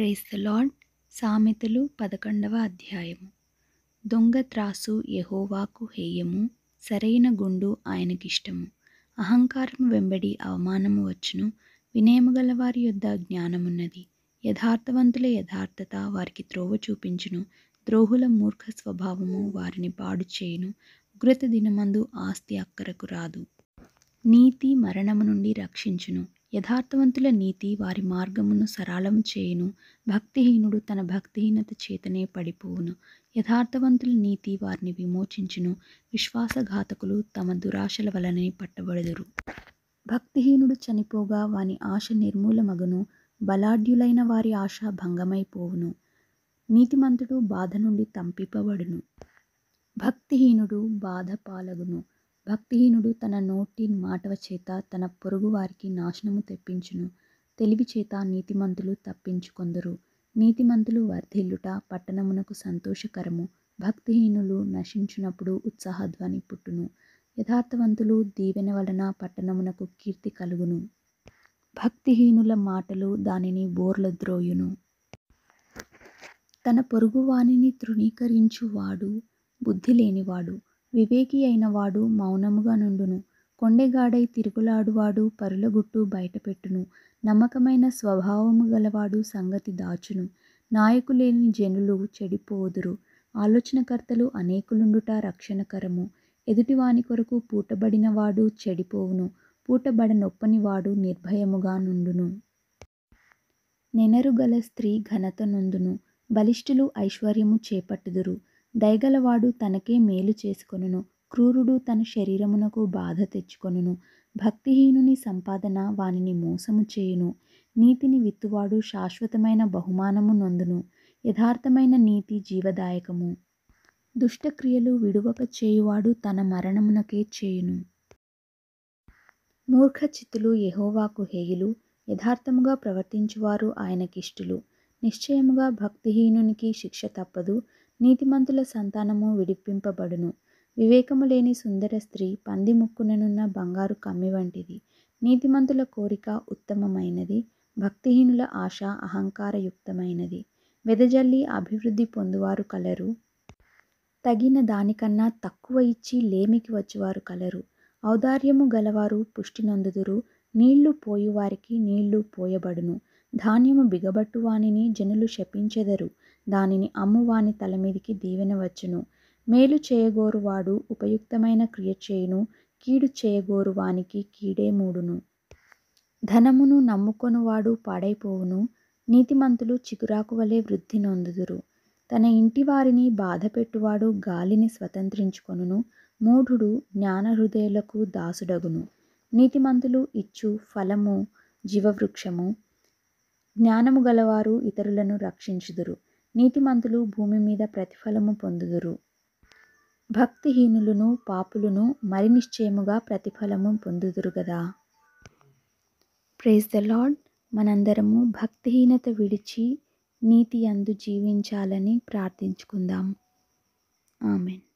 price the lord సామెతలు పదకొండవ అధ్యాయము దొంగ త్రాసు యహోవాకు హేయము సరైన గుండు ఆయనకిష్టము అహంకారం వెంబడి అవమానము వచ్చును వినయముగల వారి యొద్ద జ్ఞానమున్నది యథార్థవంతుల యథార్థత వారికి త్రోవ చూపించును ద్రోహుల మూర్ఖ స్వభావము వారిని పాడు చేయును ఉగ్రత దినమందు ఆస్తి అక్కరకు రాదు నీతి మరణము నుండి రక్షించును యథార్థవంతుల నీతి వారి మార్గమును సరళం చేయును భక్తిహీనుడు తన భక్తిహీనత చేతనే పడిపోవును యథార్థవంతుల నీతి వారిని విమోచించును విశ్వాసఘాతకులు తమ దురాశల వలనే పట్టబడదురు భక్తిహీనుడు చనిపోగా వాని ఆశ నిర్మూలమగును బలాఢ్యులైన వారి ఆశ భంగమైపోవును నీతిమంతుడు బాధ నుండి తంపిపబడును భక్తిహీనుడు బాధ పాలగును భక్తిహీనుడు తన నోటి మాటవ చేత తన పొరుగువారికి నాశనము తెప్పించును తెలివి చేత నీతిమంతులు తప్పించుకొందరు నీతిమంతులు వర్ధిల్లుట పట్టణమునకు సంతోషకరము భక్తిహీనులు నశించునప్పుడు ఉత్సాహధ్వని పుట్టును యథార్థవంతులు దీవెన వలన పట్టణమునకు కీర్తి కలుగును భక్తిహీనుల మాటలు దానిని బోర్లద్రోయును తన పొరుగువాణిని తృణీకరించువాడు బుద్ధి లేనివాడు వివేకి అయినవాడు మౌనముగా నుండును కొండెగాడై తిరుగులాడువాడు పరులగుట్టు బయటపెట్టును నమ్మకమైన స్వభావము గలవాడు సంగతి దాచును నాయకులేని జనులు చెడిపోదురు ఆలోచనకర్తలు అనేకులుండుట రక్షణకరము ఎదుటివాని కొరకు పూటబడినవాడు చెడిపోవును వాడు నిర్భయముగా నుండును నెనరుగల స్త్రీ ఘనత నొందును బలిష్ఠులు ఐశ్వర్యము చేపట్టుదురు దయగలవాడు తనకే మేలు చేసుకొనును క్రూరుడు తన శరీరమునకు బాధ తెచ్చుకొనును భక్తిహీనుని సంపాదన వానిని మోసము చేయును నీతిని విత్తువాడు శాశ్వతమైన బహుమానము నొందును యథార్థమైన నీతి జీవదాయకము దుష్టక్రియలు విడువక చేయువాడు తన మరణమునకే చేయును మూర్ఖచిత్తులు యహోవాకు హేయులు యథార్థముగా ప్రవర్తించువారు ఆయనకిష్టులు నిశ్చయముగా భక్తిహీనునికి శిక్ష తప్పదు నీతిమంతుల సంతానము విడిపింపబడును వివేకము లేని సుందర స్త్రీ పంది ముక్కుననున్న బంగారు కమ్మి వంటిది నీతిమంతుల కోరిక ఉత్తమమైనది భక్తిహీనుల ఆశ అహంకారయుక్తమైనది వెదజల్లి అభివృద్ధి పొందువారు కలరు తగిన దానికన్నా తక్కువ ఇచ్చి లేమికి వచ్చేవారు కలరు ఔదార్యము గలవారు పుష్టి నొందుదురు నీళ్లు పోయువారికి నీళ్లు పోయబడును ధాన్యము బిగబట్టువానిని జనులు శపించెదరు దానిని అమ్మువాని తల మీదికి దీవెన వచ్చును మేలు చేయగోరువాడు ఉపయుక్తమైన క్రియ చేయును కీడు చేయగోరువానికి కీడే మూడును ధనమును నమ్ముకొనువాడు పాడైపోవును నీతిమంతులు చిగురాకు వలె వృద్ధి నొందుదురు తన ఇంటి వారిని బాధపెట్టువాడు గాలిని స్వతంత్రించుకొనును మూఢుడు జ్ఞానహృదయులకు దాసుడగును నీతిమంతులు ఇచ్చు ఫలము జీవవృక్షము జ్ఞానము గలవారు ఇతరులను రక్షించుదురు నీతిమంతులు భూమి మీద ప్రతిఫలము పొందుదురు భక్తిహీనులను పాపులను మరి నిశ్చయముగా ప్రతిఫలము పొందుదురు గదా ప్రేజ్ ద లాడ్ మనందరము భక్తిహీనత విడిచి నీతి అందు జీవించాలని ప్రార్థించుకుందాం ఆమెన్